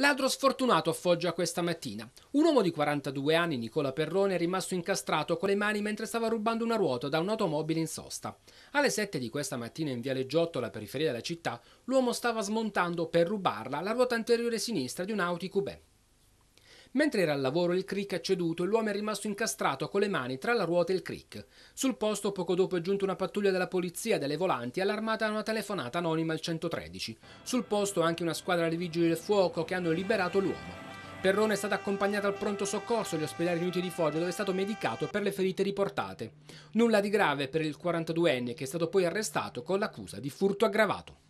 Ladro sfortunato a Foggia questa mattina. Un uomo di 42 anni, Nicola Perrone, è rimasto incastrato con le mani mentre stava rubando una ruota da un'automobile in sosta. Alle 7 di questa mattina in Viale Giotto, la periferia della città, l'uomo stava smontando per rubarla la ruota anteriore sinistra di un Audi Coupé. Mentre era al lavoro il crick ha ceduto e l'uomo è rimasto incastrato con le mani tra la ruota e il crick. Sul posto poco dopo è giunta una pattuglia della polizia e delle volanti allarmata da una telefonata anonima al 113. Sul posto anche una squadra di vigili del fuoco che hanno liberato l'uomo. Perrone è stato accompagnato al pronto soccorso agli ospedali riuniti di Foggia dove è stato medicato per le ferite riportate. Nulla di grave per il 42enne che è stato poi arrestato con l'accusa di furto aggravato.